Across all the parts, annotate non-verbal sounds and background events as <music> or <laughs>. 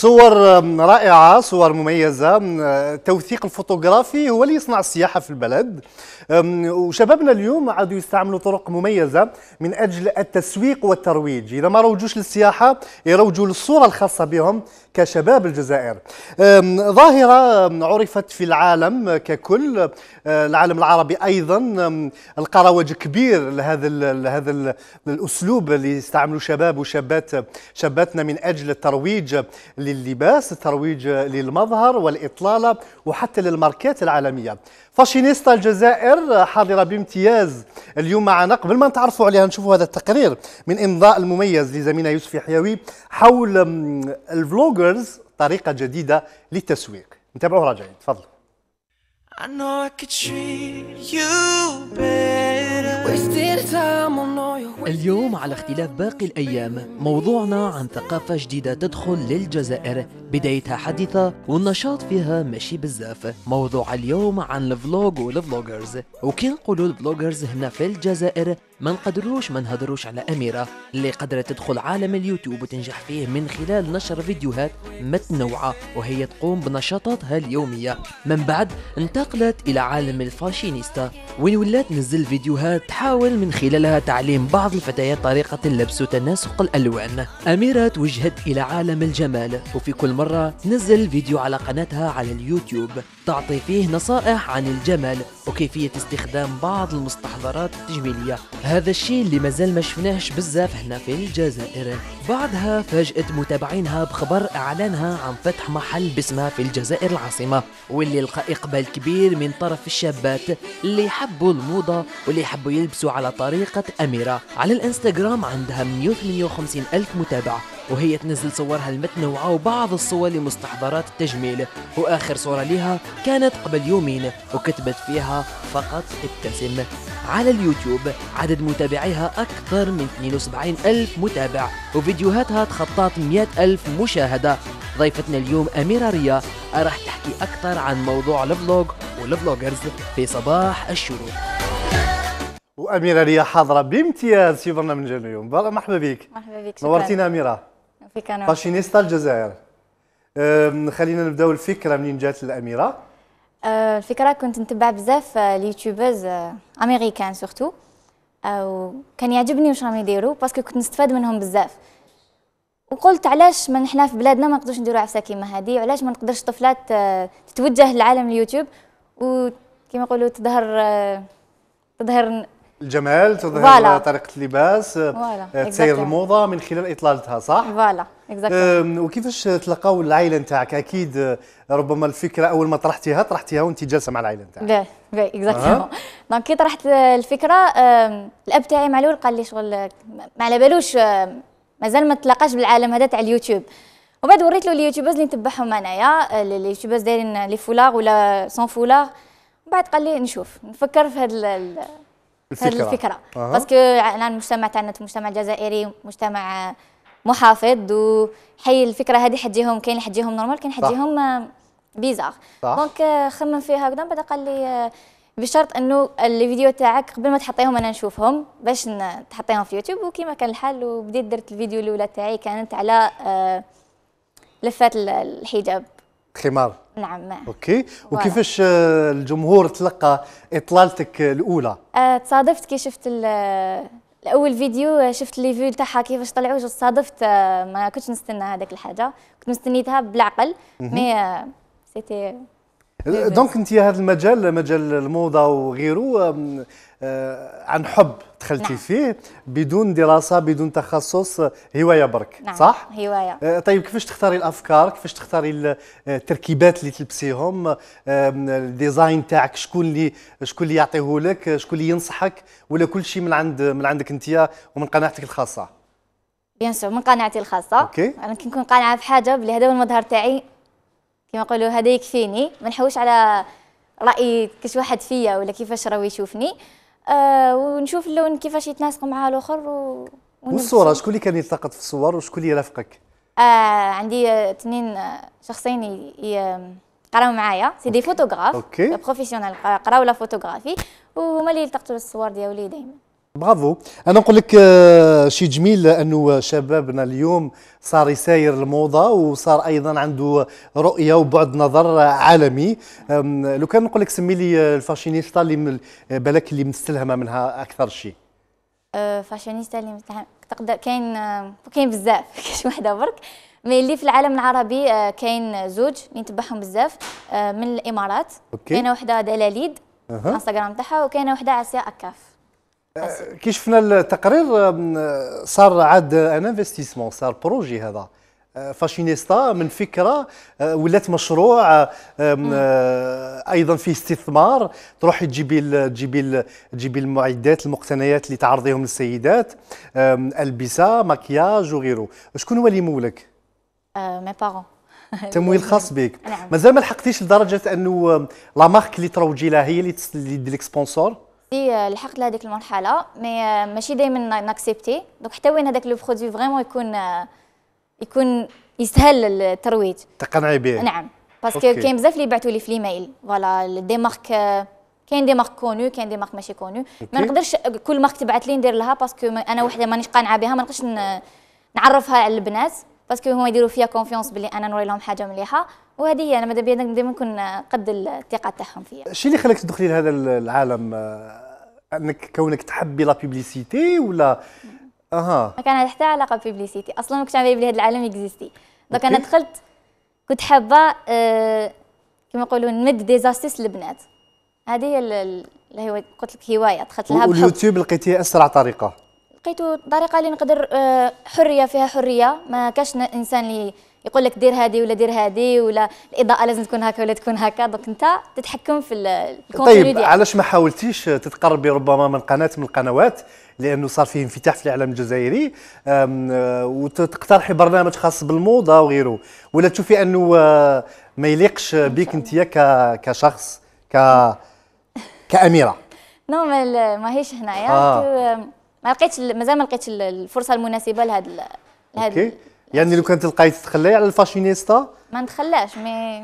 صور رائعة صور مميزة التوثيق الفوتوغرافي هو اللي يصنع السياحة في البلد وشبابنا اليوم عادوا يستعملوا طرق مميزة من أجل التسويق والترويج إذا ما روجوش للسياحة يروجوا للصورة الخاصة بهم كشباب الجزائر ظاهرة عرفت في العالم ككل العالم العربي أيضا القروج كبير لهذا لهذا الأسلوب اللي يستعمله شباب وشابات شاباتنا من أجل الترويج للباس الترويج للمظهر والإطلالة وحتى للماركات العالمية فاشينيستا الجزائر حاضرة بامتياز اليوم معنا قبل ما نتعرفوا عليها نشوفوا هذا التقرير من إمضاء المميز لزميلنا يوسف حيوي حول الفلوج بلوجرز طريقة جديدة للتسويق نتابعوها راجعين تفضلوا I know I could treat you better. اليوم على اختلاف باقي الأيام موضوعنا عن ثقافة جديدة تدخل للجزائر بدايتها حديثة والنشاط فيها ماشي بزاف موضوع اليوم عن الفلوج والفلوجرز وكي نقولوا الفلوجرز هنا في الجزائر ما نقدروش ما نهدروش على أميرة اللي قدرت تدخل عالم اليوتيوب وتنجح فيه من خلال نشر فيديوهات متنوعة وهي تقوم بنشاطاتها اليومية من بعد انتقلت إلى عالم الفاشينيستا وين ولات نزل فيديوهات تحاول من خلالها تعليم بعض الفتيات طريقة اللبس وتناسق الألوان أميرة توجهت إلى عالم الجمال وفي كل مرة تنزل فيديو على قناتها على اليوتيوب تعطي فيه نصائح عن الجمال وكيفية استخدام بعض المستحضرات التجميلية هذا الشيء اللي مازال ما شفناهش بزاف هنا في الجزائر بعدها فاجأت متابعينها بخبر اعلانها عن فتح محل باسمها في الجزائر العاصمة واللي لقى اقبال كبير من طرف الشابات اللي يحبوا الموضة واللي يحبوا يلبسوا على طريقة اميرة على الانستغرام عندها 158 الف متابع وهي تنزل صورها المتنوعة وبعض الصور لمستحضرات التجميل واخر صورة لها كانت قبل يومين وكتبت فيها فقط ابتسم على اليوتيوب عدد متابعيها أكثر من 72 ألف متابع وفيديوهاتها تخطات 100 ألف مشاهدة ضيفتنا اليوم أميرة ريا راح تحكي أكثر عن موضوع الفلوج والفلوجرز في صباح الشروق وأميرة ريا حاضرة بامتياز في برنامج اليوم مرحبا بك مرحبا بك نورتينا أميرة فيك فاشينيستا الجزائر خلينا نبداو الفكرة منين جات الأميرة الفكره كنت نتبع بزاف اليوتيوبرز امريكان سورتو كان يعجبني واش راهم يديروا باسكو كنت نستفاد منهم بزاف وقلت علاش من حنا في بلادنا ما نقدروش نديروا عفسه كيما هذه وعلاش ما نقدرش طفلات آه، تتوجه لعالم اليوتيوب وكما يقولوا تظهر آه، تظهر الجمال تظهر فوالا. طريقه اللباس آه، آه، تسير الموضه من خلال اطلالتها صح فوالا voilà. وكيفاش تلقاو العائله نتاعك اكيد آه، ربما الفكره اول ما طرحتيها طرحتيها وانت جالسه مع العائله نتاعك باهي باهي اكزاكتومون دونك كي طرحت الفكره الاب تاعي مع الاول قال لي شغل ما على بالوش مازال ما تلاقاش بالعالم هذا تاع اليوتيوب ومن بعد وريت له اليوتيوبرز اللي نتبعهم انايا اليوتيوبرز دايرين لي فولاغ ولا سون فولاغ بعد قال لي نشوف نفكر في هذا الفكره الفكره أه. باسكو الان المجتمع تاعنا مجتمع جزائري مجتمع محافظ وحي الفكره هذه حتجيهم كاين حتجيهم نورمال كاين حتجيهم بيزار دونك خمم فيها هكذا بعد قال لي بشرط انه الفيديو تاعك قبل ما تحطيهم انا نشوفهم باش تحطيهم في يوتيوب وكيما كان الحال وبديت درت الفيديو الاولى تاعي كانت على آه، لفات الحجاب خمار نعم اوكي وكيفاش آه، الجمهور تلقى اطلالتك آه، الاولى آه، تصادفت كي شفت الاول فيديو شفت لي فيو تاعها كيفاش طلعوا جو تصادفت ما كنتش نستنى هذاك الحاجه كنت مستنيتها بالعقل مي سيتي إيه، إيه، دونك انت هذا المجال مجال الموضه وغيره آه، عن حب دخلتي نعم. فيه بدون دراسه بدون تخصص هوايه برك نعم. صح هوايه آه، طيب كيفاش تختاري الافكار كيفاش تختاري آه، التركيبات اللي تلبسيهم الديزاين تاعك شكون اللي شكون اللي يعطيه لك شكون اللي ينصحك ولا كل شيء من عند من عندك انت ومن قناعتك الخاصه بيان سور من قناعتي الخاصه اوكي انا كي نكون قانعه حاجه بلي هذا هو المظهر تاعي كما يقولوا هذا يكفيني ما نحوش على راي كش واحد فيا ولا كيفاش راهو يشوفني آه ونشوف اللون كيفاش يتناسق مع الاخر و... والصوره شكون اللي كان يلتقط في الصور وشكون اللي يرافقك آه عندي اثنين شخصين قراو معايا سي دي فوتوغراف بروفيسيونيل قراو لا فوتوغرافي وهما اللي يلتقطوا الصور ديالي دائما برافو انا نقول لك آه، شيء جميل انه شبابنا اليوم صار يساير الموضه وصار ايضا عنده رؤيه وبعد نظر عالمي لو كان نقول لك سمي لي آه، الفاشينيستا اللي آه، بالك اللي مستلهمه منها اكثر شيء فاشينيستا اللي تقدر كاين كاين بزاف <laughs> كاش وحده برك مي اللي في العالم العربي كاين زوج اللي نتبعهم بزاف من الامارات كاينه وحده دلاليد انستغرام تاعها وكاينه وحده عسيا اكاف آه، كي شفنا التقرير آه، آه، صار عاد ان انفستيسمون صار بروجي هذا فاشينيستا من فكره ولات مشروع ايضا فيه استثمار تروحي تجيبي تجيبي تجيبي المعدات المقتنيات اللي تعرضيهم للسيدات البسه مكياج وغيره شكون هو اللي مولك مي بارون تمويل <laughs> خاص بك نعم. مازال ما لحقتيش لدرجه انه لا مارك اللي تروجي لها هي اللي يدير لك سبونسور دي آه، لحقت لهذيك المرحله مي آه، ماشي دائما ناكسبتي دونك حتى وين هذاك لو برودوي فريمون يكون آه، يكون يسهل الترويج تقنعي به نعم باسكو كاين بزاف اللي بعثوا لي في الايميل فوالا دي مارك كاين دي مارك كونو كاين دي مارك ماشي كونو ما نقدرش كل مارك تبعث لي ندير لها باسكو انا وحده مانيش قانعه بها ما نقدرش نعرفها على البنات باسكو هما يديروا فيا كونفيونس باللي انا نوري لهم حاجه مليحه وهذه هي انا ماذا بيا ديما نكون قد الثقه تاعهم فيا الشيء اللي خلاك تدخلي لهذا العالم آه، انك كونك تحبي لا بيبليسيتي ولا اها ما كان حتى علاقه بيبليسيتي اصلا ما كنتش عارفه بلي هذا العالم اكزيستي دونك انا دخلت كنت حابه أه كما يقولوا نمد دي زاستيس للبنات هذه هي اللي قلت لك هوايه دخلت لها بحب واليوتيوب لقيتيها اسرع طريقه لقيتو طريقه اللي نقدر آه، حريه فيها حريه ما كاش انسان اللي يقول لك دير هذه ولا دير هذه ولا الاضاءه لازم تكون هكا ولا تكون هكا دونك انت تتحكم في الكونتينيو طيب علاش ما حاولتيش تتقربي ربما من قناه من القنوات لانه صار فيه انفتاح في الاعلام الجزائري آه، وتقترحي برنامج خاص بالموضه وغيره ولا تشوفي انه آه، ما يليقش بك انت كشخص ك <laughs> كاميره نو ما هيش هنايا آه. ما لقيتش مازال ما لقيتش الفرصه المناسبه لهذا لهذا يعني لو كان تلقاي تتخلاي على الفاشينيستا ما نتخلاش مي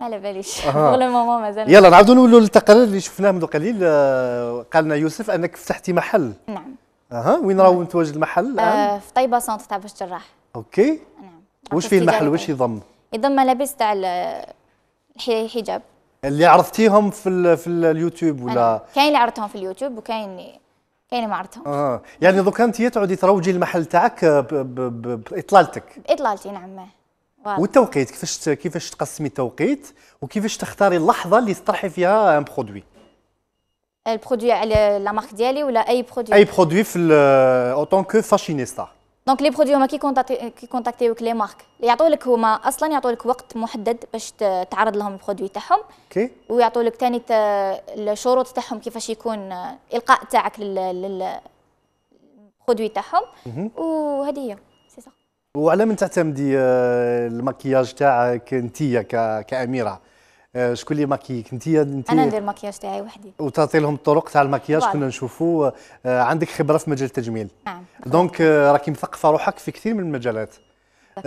ما على باليش بور لو مومون مازال يلا نعاودوا نولوا للتقرير اللي شفناه منذ قليل آه، قالنا يوسف انك فتحتي محل نعم اها وين راهو متواجد المحل آه، الان؟ في طيبه سونت تاع باش الجراح اوكي نعم واش فيه المحل واش يضم؟ يضم ملابس تاع الحجاب اللي عرفتيهم في, في اليوتيوب ولا كاين اللي عرضتهم في اليوتيوب وكاين كاينه نعم، معرضتهم اه يعني دوك انت تعودي تروجي المحل تاعك باطلالتك باطلالتي نعم واضح. والتوقيت كيفاش كيفاش تقسمي التوقيت وكيفاش تختاري اللحظه اللي تطرحي فيها ان برودوي البرودوي على لا مارك ديالي ولا اي برودوي اي برودوي في او كو فاشينيستا آه دونك لي برودوي هما كي كونتاكتيو لي مارك يعطولك هما اصلا يعطولك وقت محدد باش تعرض لهم البرودوي تاعهم اوكي ويعطولك ثاني الشروط تاعهم كيفاش يكون القاء تاعك البرودوي تاعهم وهذه هي سي صح وعلى من تعتمدي آه، المكياج تاعك انت كاميره آه، شكون اللي ماكيك انت انت انا ندير المكياج تاعي وحدي وتعطي لهم الطرق تاع المكياج كنا نشوفوا آه، عندك خبره في مجال التجميل نعم دونك آه، راكي مثقفه روحك في كثير من المجالات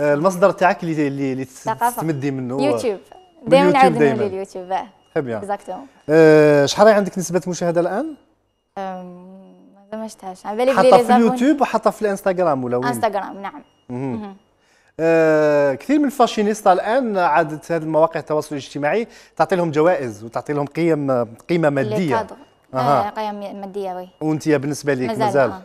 المصدر تاعك اللي اللي تستمدي منه يوتيوب دائما نعاود نولي اليوتيوب تري بيان شحال عندك نسبه مشاهده الان؟ ما شفتهاش على بالي بلي حاطه في اليوتيوب وحاطه في الانستغرام ولا وين؟ انستغرام نعم آه، كثير من الفاشينيستا الان عادت هذه المواقع التواصل الاجتماعي تعطي لهم جوائز وتعطي لهم قيم قيمه ماديه اها آه، قيم ماديه وي وانت بالنسبه لك مازال آه.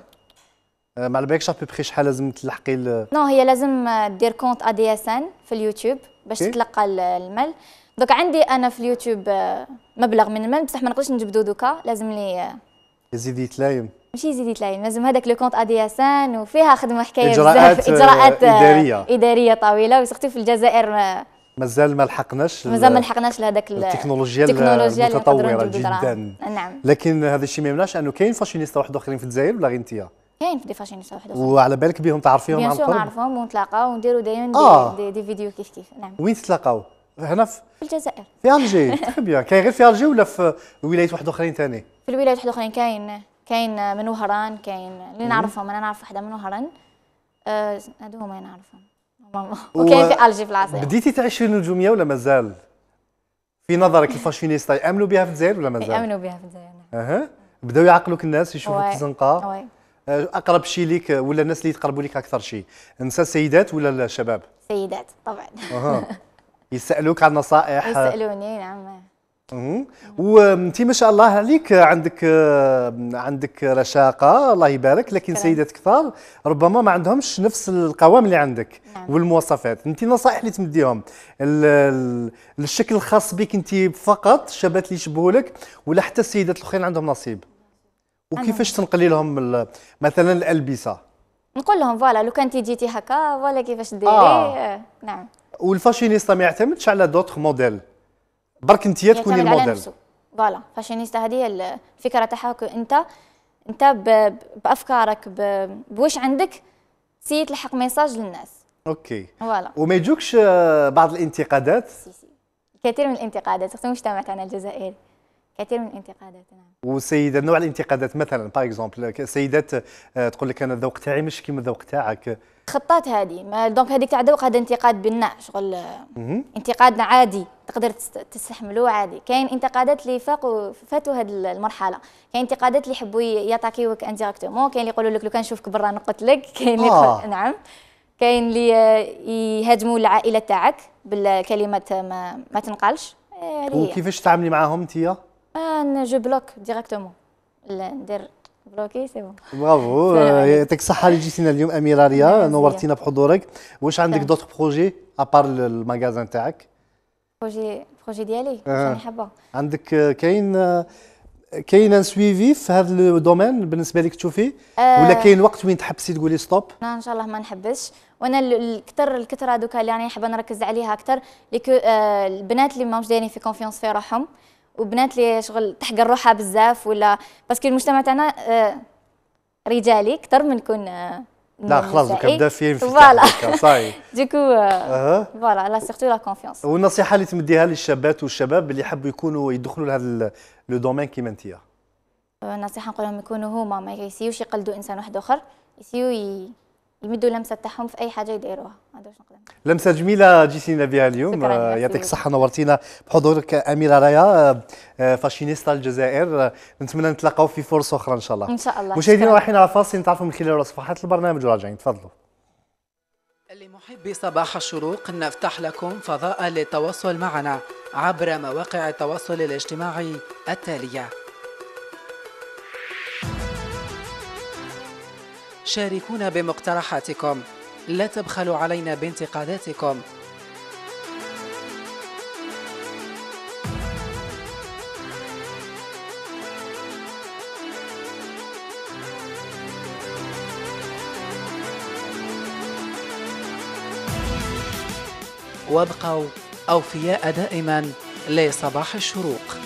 آه. ما على بالكش بخي شحال لازم تلحقي نو هي لازم دير كونت ا دي اس ان في اليوتيوب باش إيه؟ تتلقى المال دوك عندي انا في اليوتيوب مبلغ من المال بصح ما نقدرش نجبدو دوكا لازم لي يزيد يتلايم ماشي يزيد يتلاين لازم هذاك لو كونت ادي اسان وفيها خدمه حكايه اجراءات بزاف آه، اجراءات آه، اداريه اداريه طويله وسختي في الجزائر ما آه، مازال ما لحقناش مازال ما لحقناش لهذاك التكنولوجيا المتطوره جدا نعم لكن هذا الشيء ما يمنعش انه كاين فاشينيستا واحد اخرين في الجزائر ولا غير انت كاين في دي فاشينيستا واحد اخرين وعلى بالك بهم تعرفيهم بيان سور نعرفهم ونتلاقاو ونديروا دائما دي, آه. دي, دي, فيديو كيف كيف نعم وين تتلاقاو؟ هنا في الجزائر في الجي تخي <laughs> بيان كاين غير في الجي ولا في ولايات واحد اخرين ثاني في الولايات واحد اخرين كاين كاين من وهران كاين اللي نعرفهم انا نعرف وحده من وهران هذو أه، هما نعرفهم وكاين في الجي في العاصمه بديتي تعيشي النجوميه ولا مازال في نظرك الفاشينيستا يامنوا بها في الجزائر ولا مازال يامنوا بها في الجزائر نعم. اها بداو يعقلوك الناس يشوفوك الزنقه أه، اقرب شيء ليك ولا الناس اللي يتقربوا ليك اكثر شيء نساء سيدات ولا الشباب؟ سيدات طبعا اها يسالوك عن نصائح يسالوني نعم أمم. وانت ما شاء الله عليك عندك عندك رشاقه الله يبارك لكن سيدات كثار ربما ما عندهمش نفس القوام اللي عندك نعم. والمواصفات انت نصائح اللي تمديهم الشكل الخاص بك انت فقط الشابات اللي يشبهوا لك ولا حتى السيدات الاخرين عندهم نصيب وكيفاش تنقلي لهم مثلا الالبسه نقول لهم فوالا لو كان جيتي هكا فوالا كيفاش ديري آه. آه. نعم والفاشينيستا ما يعتمدش على دوتر موديل برك انت تكوني الموديل فوالا فاشينيستا هذه هي الفكره تاعها انت انت بافكارك بواش عندك سي تلحق ميساج للناس اوكي فوالا وما يجوكش آه، بعض الانتقادات كثير من الانتقادات في المجتمع تاعنا الجزائري كثير من الانتقادات نعم وسيده نوع الانتقادات مثلا باغ اكزومبل سيدات آه، تقول لك انا الذوق تاعي مش كيما الذوق تاعك تخطات هذه ما دونك هذيك تاع ذوق هذا انتقاد بناء شغل انتقاد عادي تقدر تستحملوه عادي كاين انتقادات اللي فاقوا فاتوا هذه المرحله كاين انتقادات اللي يحبوا ياتاكيوك انديريكتومون كاين اللي يقولوا لك لو كان نشوفك برا نقتلك <laughs> كاين اللي آه. نعم كاين اللي يهاجموا العائله تاعك بالكلمات ما, ما تنقالش إيه، وكيفاش تعاملي معاهم انت؟ جو بلوك ديريكتومون ندير مبروكي سي بون برافو يعطيك الصحة اللي جيتينا اليوم أميرة ريا نورتينا بحضورك واش عندك دوتر بروجي أبار المغازان تاعك بروجي بروجي ديالي شنو حابة عندك كاين كاين ان سويفي في هذا الدومين بالنسبه لك تشوفي أه ولا كاين وقت وين تحبسي تقولي ستوب لا ان شاء الله ما نحبسش وانا الكثر الكثره دوكا اللي راني حابه نركز عليها اكثر لكو البنات اللي ماهمش دايرين في كونفيونس في روحهم وبنات اللي شغل تحقر روحها بزاف ولا باسكو المجتمع تاعنا آه، رجالي اكثر من كون آه، لا خلاص دوكا بدا في فوالا صاي دوكو فوالا لا سيرتو لا كونفيونس والنصيحه اللي تمديها للشابات والشباب اللي يحبوا يكونوا يدخلوا لهذا لو دومين كيما انت النصيحه euh, نقول لهم يكونوا هما ما يسيوش يقلدوا انسان واحد اخر يسيو يمدوا لمسه تاعهم في اي حاجه يديروها نقدر لمسه جميله جيتينا بها اليوم آه، يعطيك الصحه نورتينا بحضورك آه، اميره رايا آه، فاشينيستا الجزائر نتمنى نتلاقاو في فرصه اخرى ان شاء الله ان شاء الله مشاهدينا رايحين على فاصل نتعرفوا من خلال صفحات البرنامج وراجعين تفضلوا لمحبي صباح الشروق نفتح لكم فضاء للتواصل معنا عبر مواقع التواصل الاجتماعي التاليه شاركونا بمقترحاتكم لا تبخلوا علينا بانتقاداتكم وابقوا أوفياء دائما لصباح الشروق